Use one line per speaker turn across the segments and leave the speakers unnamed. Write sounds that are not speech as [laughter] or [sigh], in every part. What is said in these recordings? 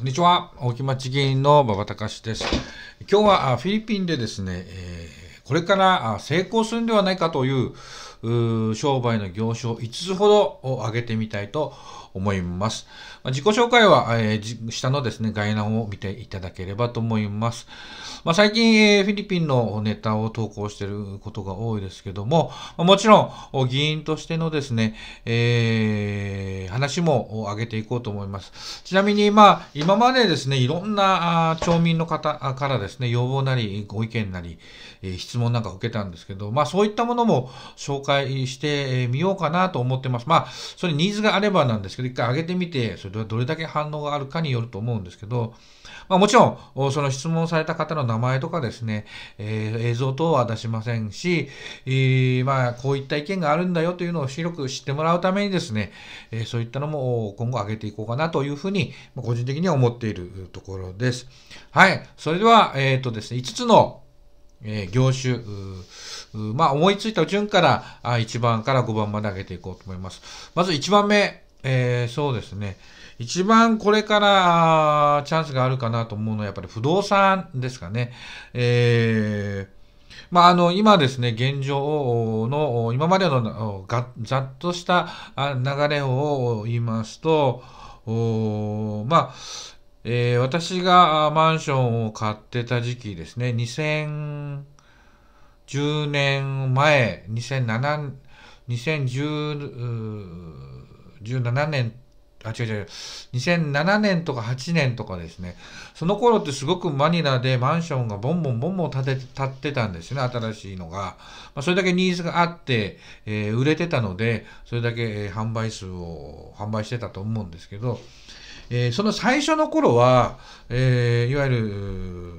こんにちは。大木町議員の馬場隆です。今日はフィリピンでですね、これから成功するんではないかという商売の業種を5つほどを挙げてみたいと思います。ま自己紹介は、えー、下のですね、概覧を見ていただければと思います。まあ、最近、えー、フィリピンのネタを投稿していることが多いですけども、まもちろん、議員としてのですね、えー、話も挙げていこうと思います。ちなみに、まあ、今までですね、いろんなあ町民の方からですね、要望なり、ご意見なり、え質問なんか受けたんですけど、まあ、そういったものも紹介介してみようかなと思ってます。まあ、それニーズがあればなんですけど、一回上げてみて、それはどれだけ反応があるかによると思うんですけど、まあ、もちろん、その質問された方の名前とかですね、えー、映像等は出しませんし、えー、まあ、こういった意見があるんだよというのを広く知ってもらうためにですね、えー、そういったのも今後上げていこうかなというふうに、個人的には思っているところです。はい。それでは、えっ、ー、とですね、5つの、えー、業種、まあ、思いついた順から1番から5番まで上げていこうと思います。まず1番目、えー、そうですね。一番これからチャンスがあるかなと思うのはやっぱり不動産ですかね。えーまあ、あの、今ですね、現状の、今までのざっとした流れを言いますと、まあ、えー、私がマンションを買ってた時期ですね、2000、10年前、2007、2017年、あ、違う違う、2007年とか8年とかですね、その頃ってすごくマニラでマンションがボンボンボンボン建て建ってたんですね、新しいのが。まあ、それだけニーズがあって、えー、売れてたので、それだけ販売数を販売してたと思うんですけど、えー、その最初の頃は、えー、いわゆる、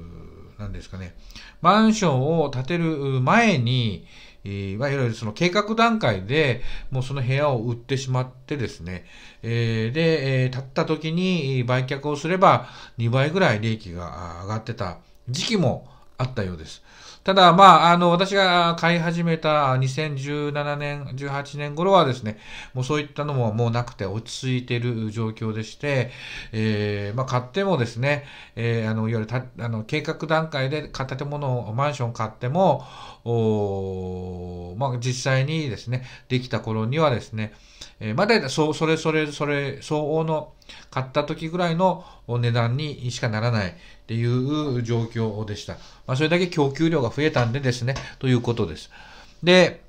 何ですかね、マンションを建てる前に、いわゆるその計画段階でもうその部屋を売ってしまってですね、えー、で、えー、建った時に売却をすれば2倍ぐらい利益が上がってた時期もあったようです。ただ、まあ、あの、私が買い始めた2017年、18年頃はですね、もうそういったのももうなくて落ち着いている状況でして、えー、まあ、買ってもですね、えー、あの、いわゆるた、あの、計画段階で建物を、マンション買っても、おまあ、実際にですね、できた頃にはですね、えー、まだそ、それそれそれ、相応の、買った時ぐらいの値段にしかならない、っていう状況でした。まあ、それだけ供給量が増えたんでですね、ということです。で、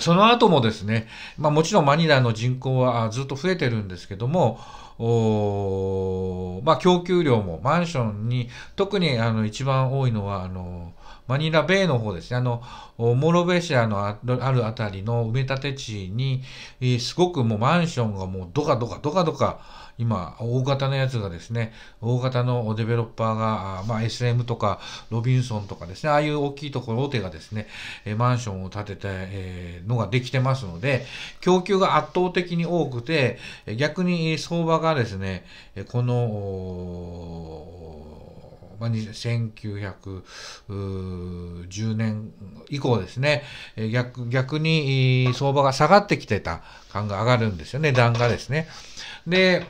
その後もですね、まあもちろんマニラの人口はずっと増えてるんですけども、おまあ供給量もマンションに、特にあの一番多いのは、あのーマニラベイの方ですね、あの、モロベシアのあるあたりの埋め立て地に、えすごくもうマンションがもうドカドカドカドカ、今、大型のやつがですね、大型のデベロッパーが、まあ、SM とかロビンソンとかですね、ああいう大きいところ、大手がですね、マンションを建てたのができてますので、供給が圧倒的に多くて、逆に相場がですね、この、まあ、1910年以降ですね、逆逆に相場が下がってきてた感が上がるんですよね、段がですね。で、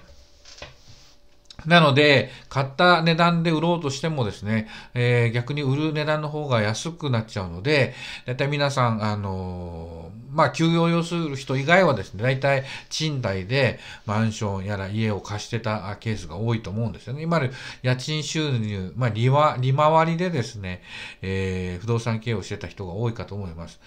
なので、買った値段で売ろうとしてもですね、えー、逆に売る値段の方が安くなっちゃうので、だいたい皆さん、あのー、まあ、休業要する人以外はですね、だいたい賃貸でマンションやら家を貸してたケースが多いと思うんですよね。今る家賃収入、まあ、利は、利回りでですね、えー、不動産経営をしてた人が多いかと思います。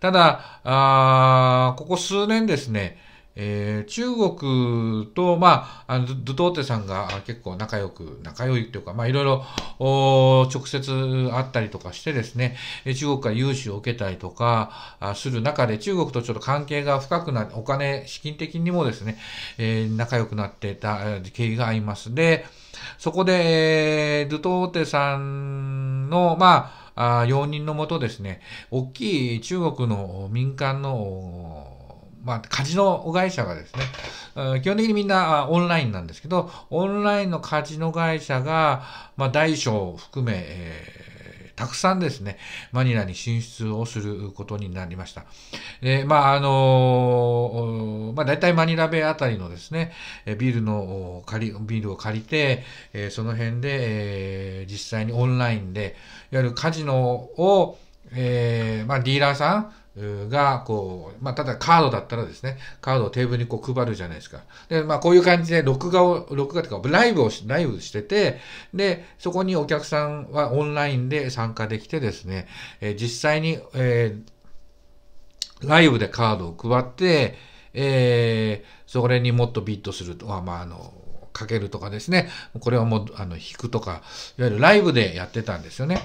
ただ、あここ数年ですね、えー、中国と、まあ、あのドゥトーテさんが結構仲良く、仲良いというか、まあ、いろいろお直接会ったりとかしてですね、中国から融資を受けたりとかあする中で、中国とちょっと関係が深くなお金、資金的にもですね、えー、仲良くなっていた経緯があります。で、そこで、えー、ドゥトーテさんの、まあ、あ容認のもとですね、大きい中国の民間のまあ、カジノ会社がですね、基本的にみんなオンラインなんですけど、オンラインのカジノ会社が、まあ、大小を含め、えー、たくさんですね、マニラに進出をすることになりました。で、まあ、あのまあ、大体マニラベあたりのですね、ビルの、借り、ビルを借りて、えー、その辺で、えー、実際にオンラインで、いわゆるカジノを、えー、まあ、ディーラーさん、が、こう、まあ、ただカードだったらですね、カードをテーブルにこう配るじゃないですか。で、まあ、こういう感じで録画を、録画というか、ライブをライブしてて、で、そこにお客さんはオンラインで参加できてですね、えー、実際に、えー、ライブでカードを配って、えー、それにもっとビットすると、は、まあ、あの、かけるとかですね、これはもう、あの、引くとか、いわゆるライブでやってたんですよね。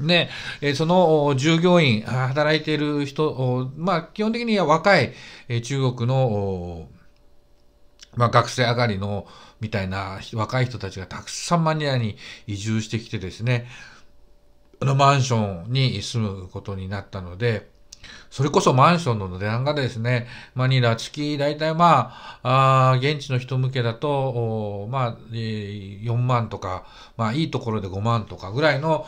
で、えその従業員、働いている人、まあ、基本的には若い、え中国の、まあ、学生上がりの、みたいな若い人たちがたくさんマニアに移住してきてですね、のマンションに住むことになったので、それこそマンションの値段がですね、マニラ、チキ、大体まあ、あ現地の人向けだと、まあ、えー、4万とか、まあ、いいところで5万とかぐらいの、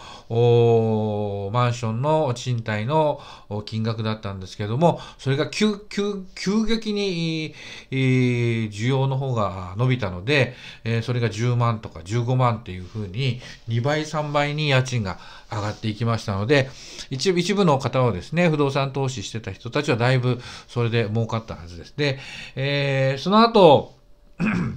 マンションの賃貸の金額だったんですけども、それが急、急、急激に、えー、需要の方が伸びたので、えー、それが10万とか15万っていうふうに、2倍、3倍に家賃が上がっていきましたので一部一部の方はですね不動産投資してた人たちはだいぶそれで儲かったはずです。で、えー、その後 [clears throat]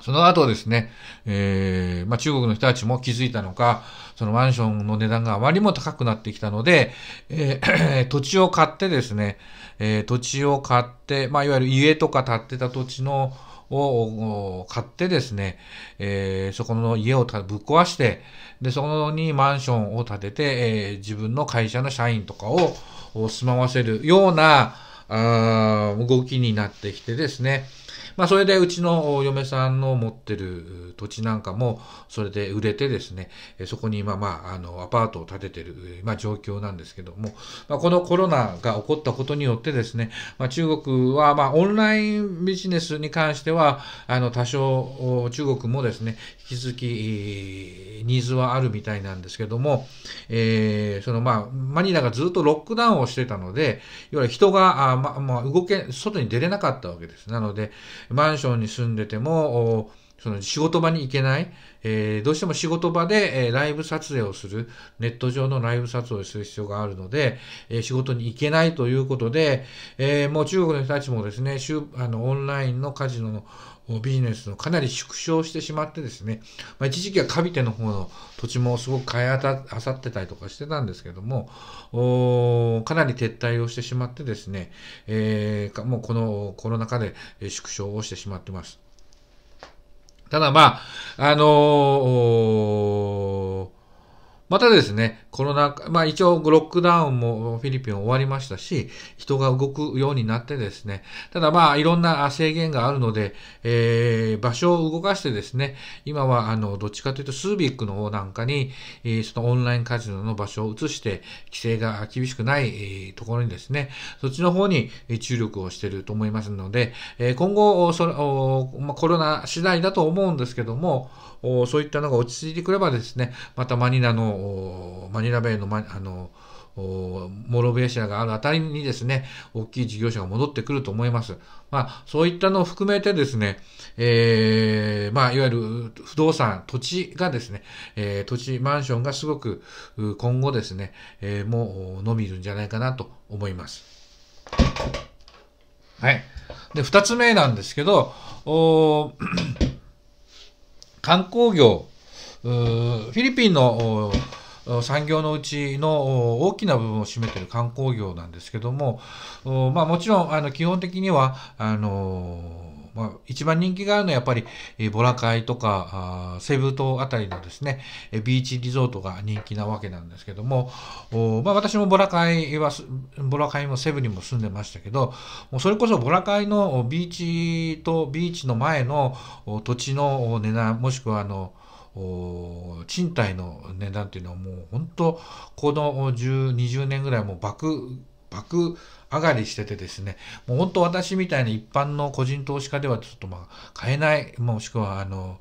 その後ですね、えーまあ、中国の人たちも気づいたのか、そのマンションの値段があまりにも高くなってきたので、えー、[clears throat] 土地を買ってですね、えー、土地を買って、まあ、いわゆる家とか建ってた土地のを買ってですね、えー、そこの家をぶっ壊して、で、そこにマンションを建てて、えー、自分の会社の社員とかを住まわせるような、あ動きになってきてですね、まあ、それでうちの嫁さんの持ってる土地なんかも、それで売れてですね、そこに今、まあ、あの、アパートを建ててる、まあ、状況なんですけども、まあ、このコロナが起こったことによってですね、まあ、中国は、まあ、オンラインビジネスに関しては、あの、多少、中国もですね、引き続き、ニーズはあるみたいなんですけども、えー、その、まあ、マニラがずっとロックダウンをしてたので、いわゆる人が、あままあ、動け、外に出れなかったわけです。なので、マンションに住んでても、その仕事場に行けない、えー、どうしても仕事場で、えー、ライブ撮影をする、ネット上のライブ撮影をする必要があるので、えー、仕事に行けないということで、えもう中国の人たちもですね、あのオンラインのカジノのビジネスのかなり縮小してしまってですね、まあ、一時期はカビテの方の土地もすごく買いあたあさってたりとかしてたんですけども、かなり撤退をしてしまってですね、えー、もうこのコロナ禍で縮小をしてしまってます。ただまあ、あのー、またですね、コロナ、まあ一応ロックダウンもフィリピン終わりましたし、人が動くようになってですね、ただまあいろんな制限があるので、えー、場所を動かしてですね、今はあの、どっちかというとスービックの方なんかに、えー、そのオンラインカジノの場所を移して、規制が厳しくない、えー、ところにですね、そっちの方に注力をしていると思いますので、えー、今後、そおまあ、コロナ次第だと思うんですけども、おそういったのが落ち着いてくればですね、またマニラの、マニラベイのマあのモロベーシアがあるあたりにですね、大きい事業者が戻ってくると思います。まあ、そういったのを含めてですね、えー、まあ、いわゆる不動産、土地がですね、えー、土地、マンションがすごく今後ですね、えー、もう伸びるんじゃないかなと思います。はい。で、二つ目なんですけど、お [clears throat] 観光業、フィリピンの産業のうちの大きな部分を占めている観光業なんですけども、まあ、もちろんあの基本的にはあのまあ、一番人気があるのはやっぱり、えボラ海とかあセブ島あたりのですね、えビーチリゾートが人気なわけなんですけども、おまあ、私もボラ海は、ボラ海もセブにも住んでましたけど、もうそれこそボラ海のビーチとビーチの前の土地の値段、もしくはあの、賃貸の値段っていうのはもう本当この1020年ぐらいもう爆爆上がりしててですね、もう本当私みたいな一般の個人投資家ではちょっとまあ買えない、もしくはあの、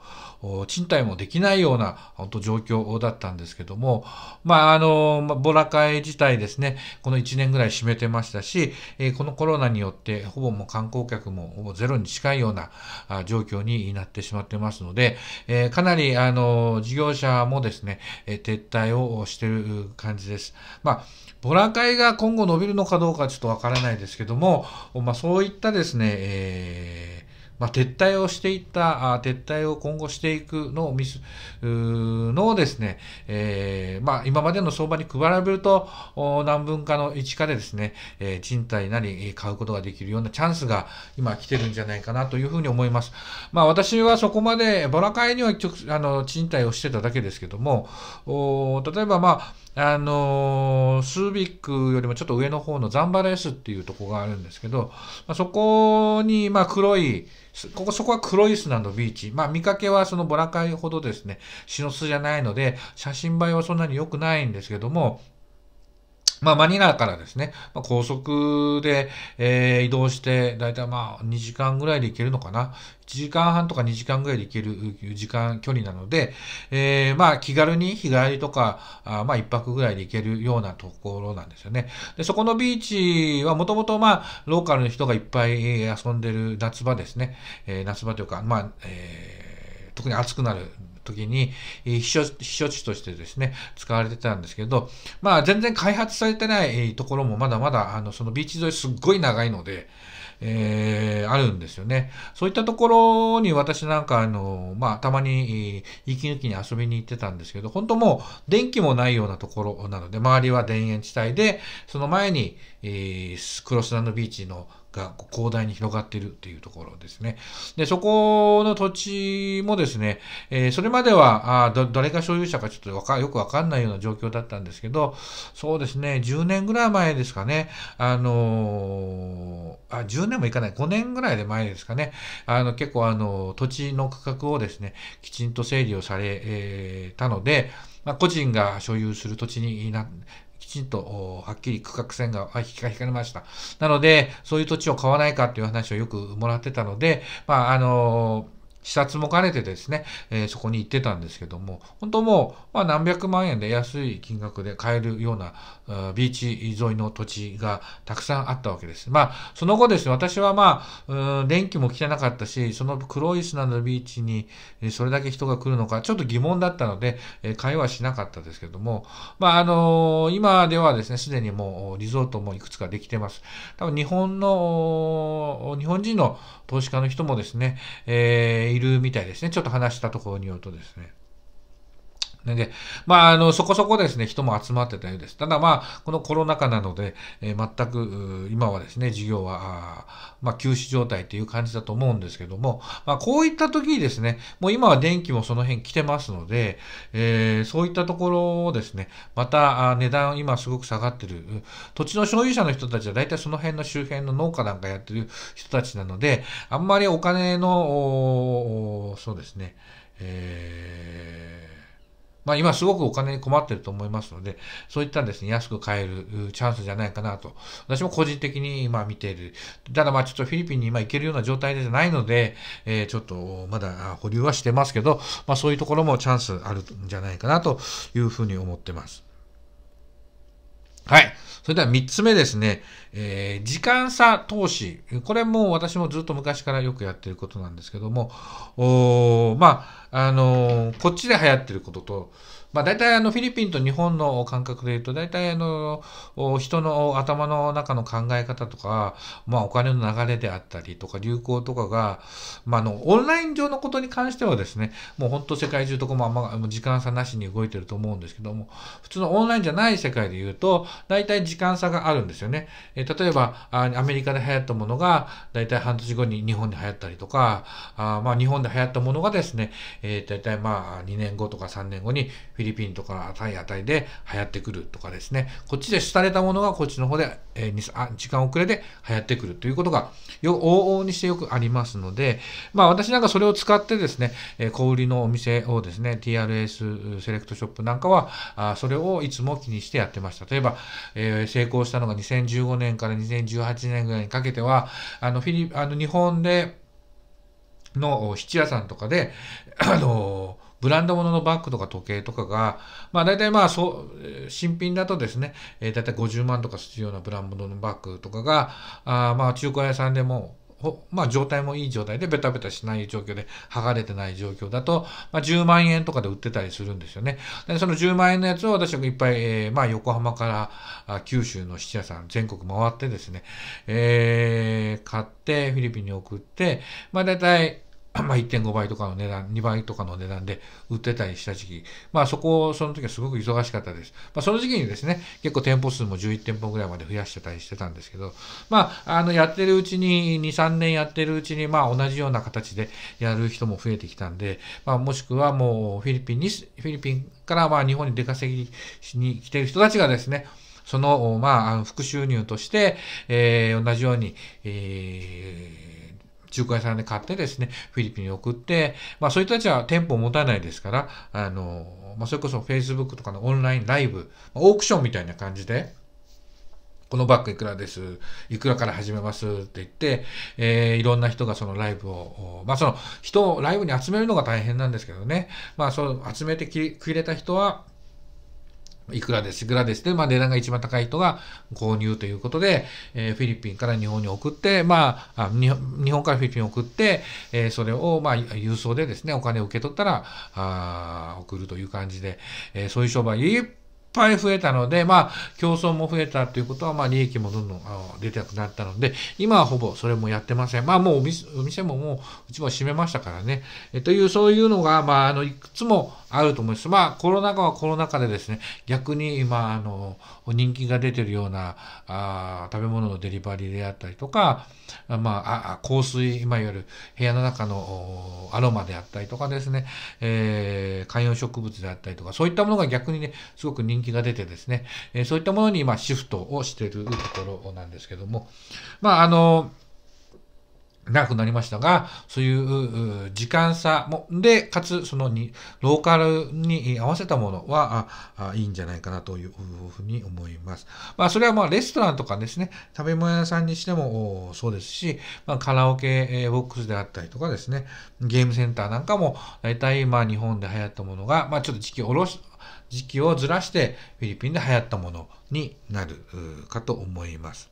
賃貸もできないような本当状況だったんですけども、まああの、ボラ会自体ですね、この1年ぐらい占めてましたし、このコロナによってほぼもう観光客もほぼゼロに近いような状況になってしまってますので、かなりあの、事業者もですね、撤退をしてる感じです。まあボラ会が今後伸びるのかどうかちょっとわからないですけども、まあ、そういったですね、えーまあ、撤退をしていった、あ撤退を今後していくのをミス、のをですね、えー、まあ、今までの相場に比べると、何分かの一かでですね、えー、賃貸なり買うことができるようなチャンスが今来てるんじゃないかなというふうに思います。まあ、私はそこまで、ボラ会には一直、あの、賃貸をしてただけですけども、お例えばまあ、あのスービックよりもちょっと上の方のザンバレスっていうとこがあるんですけど、まあ、そこに、まあ、黒い、ここ、そこは黒い砂のビーチ。まあ、見かけはそのボラカイほどですね、シノスじゃないので、写真映えはそんなに良くないんですけども、まあ、マニラからですね、まあ、高速で、えー、移動して、だいたいまあ、2時間ぐらいで行けるのかな。1時間半とか2時間ぐらいで行ける時間、距離なので、えー、まあ、気軽に日帰りとか、あまあ、1泊ぐらいで行けるようなところなんですよね。で、そこのビーチはもともとまあ、ローカルの人がいっぱい遊んでる夏場ですね。えー、夏場というか、まあ、えー特に暑くなる時に、避避暑地としてですね、使われてたんですけど、まあ全然開発されてないところもまだまだ、あの、そのビーチ沿いすっごい長いので、えー、あるんですよね。そういったところに私なんか、あの、まあ、たまに、息抜きに遊びに行ってたんですけど、本当もう電気もないようなところなので、周りは田園地帯で、その前に、えー、クロスランドビーチのが広大に広がっているというところですね。で、そこの土地もですね、えー、それまでは、あど、誰が所有者かちょっとわか、よくわかんないような状況だったんですけど、そうですね、10年ぐらい前ですかね、あのー、あ、10年もいかない、5年ぐらいで前ですかね、あの、結構あの、土地の価格をですね、きちんと整理をされ、えー、たので、まあ、個人が所有する土地にな、きちんとはっきり区画線が引か引かれました。なので、そういう土地を買わないかっていう話をよくもらってたので、まあ、あのー視察も兼ねてですね、えー、そこに行ってたんですけども、本当もう、まあ、何百万円で安い金額で買えるようなビーチ沿いの土地がたくさんあったわけです。まあ、その後ですね、私はまあ、うん電気も来てなかったし、その黒い砂のビーチにそれだけ人が来るのか、ちょっと疑問だったので、えー、会話しなかったですけども、まあ、あのー、今ではですね、すでにもうリゾートもいくつかできてます。多分日本の、日本人の投資家の人もですね、えー、いるみたいですね。ちょっと話したところによるとですね。で、まあ、あの、そこそこですね、人も集まってたようです。ただまあ、このコロナ禍なので、えー、全く、今はですね、授業は、まあ、休止状態っていう感じだと思うんですけども、まあ、こういった時にですね、もう今は電気もその辺来てますので、えー、そういったところをですね、また、値段今すごく下がってる、土地の所有者の人たちは大体その辺の周辺の農家なんかやってる人たちなので、あんまりお金の、そうですね、えーまあ今すごくお金に困ってると思いますので、そういったですね、安く買えるチャンスじゃないかなと、私も個人的に今見ている。ただまあちょっとフィリピンに今行けるような状態じゃないので、えー、ちょっとまだ保留はしてますけど、まあそういうところもチャンスあるんじゃないかなというふうに思ってます。はい。それでは3つ目ですね。えー、時間差投資。これも私もずっと昔からよくやってることなんですけども、おまあ、あのー、こっちで流行ってることと、まあ、大体あのフィリピンと日本の感覚で言うと、大体あの人の頭の中の考え方とか、まあ、お金の流れであったりとか、流行とかが、まあ、のオンライン上のことに関してはですね、もう本当世界中とかもあんま時間差なしに動いてると思うんですけども、普通のオンラインじゃない世界で言うと、大体時間差があるんですよね。え例えば、アメリカで流行ったものが、だいたい半年後に日本で流行ったりとか、あまあ、日本で流行ったものがですね、えー、だいたいまあ、2年後とか3年後にフィリピンとかタイあたりで流行ってくるとかですね、こっちで廃れたものがこっちの方で、えー、あ時間遅れで流行ってくるということが、よ、往々にしてよくありますので、まあ、私なんかそれを使ってですね、えー、小売りのお店をですね、TRS セレクトショップなんかは、あそれをいつも気にしてやってました。例えば、えー、成功したのが2015年から2018年ぐらいにかけては、あの、フィリ、あの、日本で、の質屋さんとかで、[clears throat] あの、ブランド物のバッグとか時計とかが、まあ大体まあそう、新品だとですね、え大体50万とかするようなブランド物のバッグとかが、あまあ中古屋さんでもまあ、状態もいい状態でベタベタしない状況で剥がれてない状況だと、まあ、10万円とかで売ってたりするんですよね。で、その10万円のやつを私はいっぱい、えー、まあ、横浜から九州の質屋さん全国回ってですね、えー、買ってフィリピンに送って、まあ、大体まあ、1.5倍とかの値段、2倍とかの値段で売ってたりした時期、まあそこをその時はすごく忙しかったです。まあその時期にですね、結構店舗数も11店舗ぐらいまで増やしてたりしてたんですけど、まああのやってるうちに、2、3年やってるうちに、まあ同じような形でやる人も増えてきたんで、まあもしくはもうフィリピンに、フィリピンからまあ日本に出稼ぎしに来てる人たちがですね、その、まあ、副収入として、えー、同じように、えー中華屋さんで買ってですね、フィリピンに送って、まあそういう人たちは店舗を持たないですから、あの、まあそれこそ Facebook とかのオンラインライブ、オークションみたいな感じで、このバッグいくらです。いくらから始めますって言って、えー、いろんな人がそのライブを、まあその人をライブに集めるのが大変なんですけどね。まあその集めてくれた人は、いくらです、いくらですで、まあ、値段が一番高い人が購入ということで、えー、フィリピンから日本に送って、まあ、あ日本からフィリピンに送って、えー、それを、まあ、郵送でですね、お金を受け取ったら、あ送るという感じで、えー、そういう商売、ぱい増えたので、まあ、競争も増えたということは、まあ、利益もどんどん出てなくなったので、今はほぼそれもやってません。まあ、もうお店お店ももう、うちも閉めましたからね。えという、そういうのが、まあ、あの、いくつもあると思います。まあ、コロナ禍はコロナ禍でですね、逆に今、あの、人気が出てるような、あ食べ物のデリバリーであったりとか、まあ、あ香水、今いわゆる部屋の中のアロマであったりとかですね、えー、観葉植物であったりとか、そういったものが逆にね、すごく人気気が出てですね、えそういったものに今シフトをしているところなんですけども、まあ、あの、なくなりましたが、そういう時間差も、で、かつ、そのに、ローカルに合わせたものは、あいいんじゃないかなというふうに思います。まあ、それはまあ、レストランとかですね、食べ物屋さんにしてもそうですし、まあ、カラオケボックスであったりとかですね、ゲームセンターなんかも、大体まあ、日本で流行ったものが、まあ、ちょっと時期おろし、時期をずらしてフィリピンで流行ったものになるかと思います。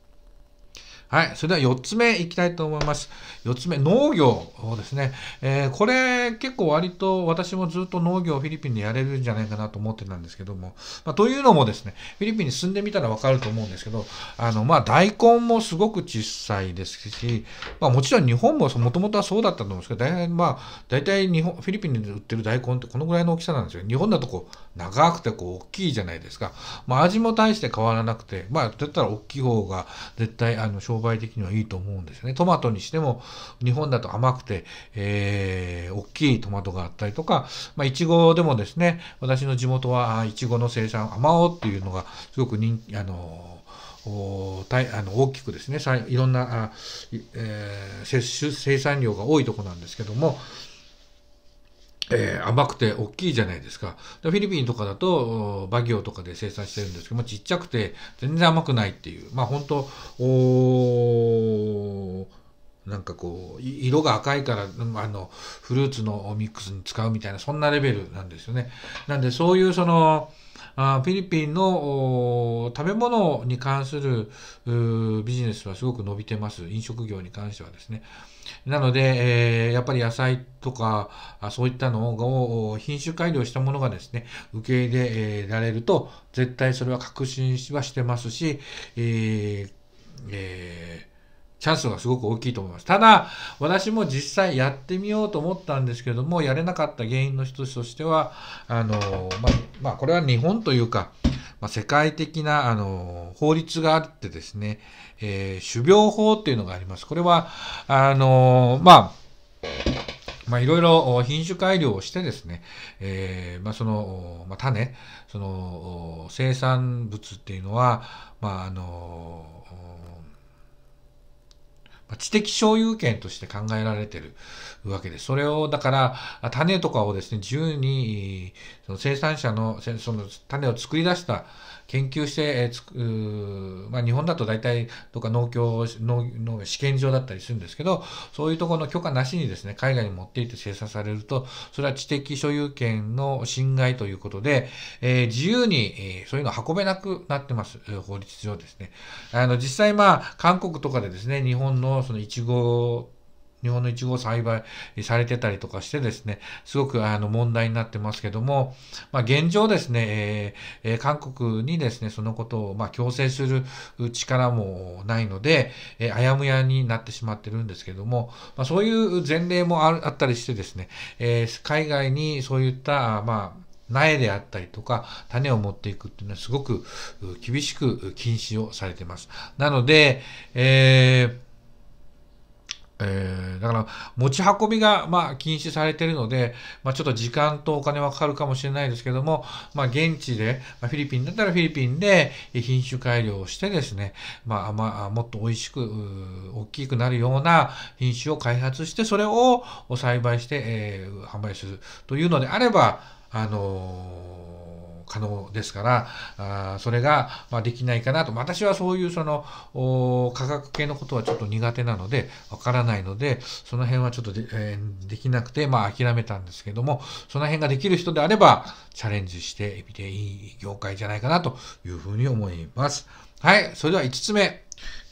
はい。それでは4つ目いきたいと思います。4つ目、農業ですね。えー、これ結構割と私もずっと農業をフィリピンでやれるんじゃないかなと思ってたんですけども、まあ、というのもですね、フィリピンに住んでみたらわかると思うんですけど、あの、まあ、大根もすごく小さいですし、まあ、もちろん日本ももともとはそうだったと思うんですけど、大体、まあ、大体日本、フィリピンで売ってる大根ってこのぐらいの大きさなんですよ。日本だとこう、長くてこう、大きいじゃないですか。まあ、味も大して変わらなくて、まあ、だったら大きい方が絶対、あの、商売的にはいいと思うんですね。トマトにしても、日本だと甘くて、えー、大きいトマトがあったりとか、まあ、いちごでもですね、私の地元は、いちごの生産、あまおっていうのが、すごく人気、あの、たいあの大きくですね、いろんな、あえー、生産量が多いとこなんですけども、えー、甘くて大きいじゃないですか。フィリピンとかだと、馬オとかで生産してるんですけども、ちっちゃくて全然甘くないっていう。まあ本当、おなんかこう、色が赤いから、あの、フルーツのミックスに使うみたいな、そんなレベルなんですよね。なんでそういうその、あフィリピンの食べ物に関するビジネスはすごく伸びてます。飲食業に関してはですね。なので、えー、やっぱり野菜とか、そういったのを品種改良したものがですね、受け入れられると、絶対それは確信はしてますし、えーえー、チャンスがすごく大きいと思います。ただ、私も実際やってみようと思ったんですけども、やれなかった原因の一つとしては、あのまあ、まあ、これは日本というか、まあ、世界的なあの法律があってですね、えー、種苗法っていうのがあります。これは、あのまあ、まあ、いろいろ品種改良をしてですね、えー、まあ、その、まあ、種、その、生産物っていうのは、まあ、あの知的所有権として考えられてるわけです。それを、だから、種とかをですね、自由に、その生産者の、その種を作り出した研究して、えーつくまあ、日本だと大体とか農協農農試験場だったりするんですけどそういうところの許可なしにですね海外に持っていって精査されるとそれは知的所有権の侵害ということで、えー、自由に、えー、そういうのを運べなくなってます法律上ですねあの実際まあ韓国とかでですね日本のそのいちご日本のイチゴを栽培されてたりとかしてですね、すごくあの問題になってますけども、まあ、現状ですね、えーえー、韓国にですね、そのことをまあ強制する力もないので、えー、あやむやになってしまってるんですけども、まあ、そういう前例もあったりしてですね、えー、海外にそういった、まあ、苗であったりとか、種を持っていくっていうのはすごく厳しく禁止をされてます。なので、えーえー、だから持ち運びが、まあ、禁止されているので、まあ、ちょっと時間とお金はかかるかもしれないですけども、まあ、現地で、まあ、フィリピンだったらフィリピンで品種改良をしてですね、まあまあ、もっと美味しく、大きくなるような品種を開発して、それを栽培して、えー、販売するというのであれば、あのー可能ですから、あそれが、まできないかなと。私はそういうその、科学系のことはちょっと苦手なので、わからないので、その辺はちょっとで,、えー、できなくて、まあ諦めたんですけども、その辺ができる人であれば、チャレンジしてみていい業界じゃないかなというふうに思います。はい、それでは5つ目。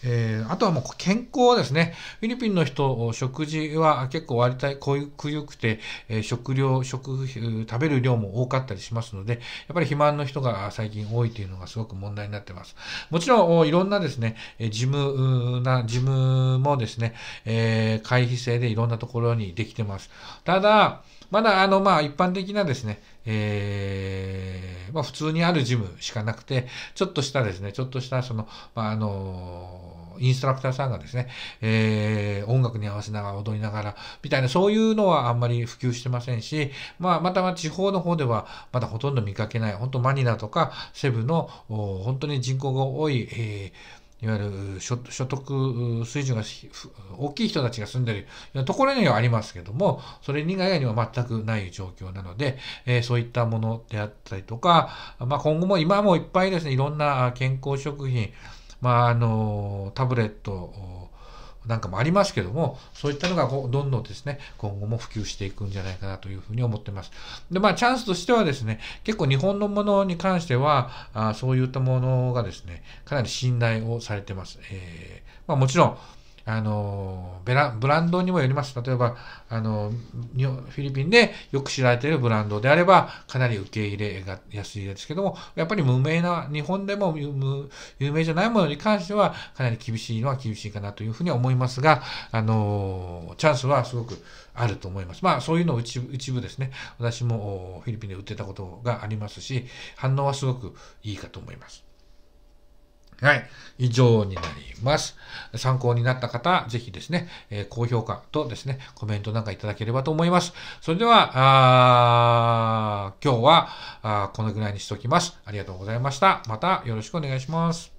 えー、あとはもう健康はですね、フィリピンの人、食事は結構割とたい濃くゆくて、えー、食料、食、食べる量も多かったりしますので、やっぱり肥満の人が最近多いというのがすごく問題になってます。もちろん、いろんなですね、事務な、事務もですね、えー、回避性でいろんなところにできてます。ただ、まだあの、まあ一般的なですね、えー、まあ普通にあるジムしかなくて、ちょっとしたですね、ちょっとしたその、まああの、インストラクターさんがですね、えー、音楽に合わせながら踊りながら、みたいな、そういうのはあんまり普及してませんし、まあ、またま、地方の方では、まだほとんど見かけない、本当マニラとかセブの、本当に人口が多い、えーいわゆる所得水準が大きい人たちが住んでいるところにはありますけども、それ以外には全くない状況なので、えー、そういったものであったりとか、まあ、今後も今もいっぱいですね、いろんな健康食品、まあ、あの、タブレット、なんかもありますけども、そういったのがどんどんですね、今後も普及していくんじゃないかなというふうに思ってます。で、まあチャンスとしてはですね、結構日本のものに関しては、あそういったものがですね、かなり信頼をされてます。えー、まあもちろん、あのベラブランドにもよります。例えばあのフィリピンでよく知られているブランドであればかなり受け入れが安いですけどもやっぱり無名な日本でも有名じゃないものに関してはかなり厳しいのは厳しいかなというふうには思いますがあのチャンスはすごくあると思います。まあそういうのを一一部ですね私もフィリピンで売ってたことがありますし反応はすごくいいかと思います。はい。以上になります。参考になった方、ぜひですね、えー、高評価とですね、コメントなんかいただければと思います。それでは、あ今日はあこのぐらいにしておきます。ありがとうございました。またよろしくお願いします。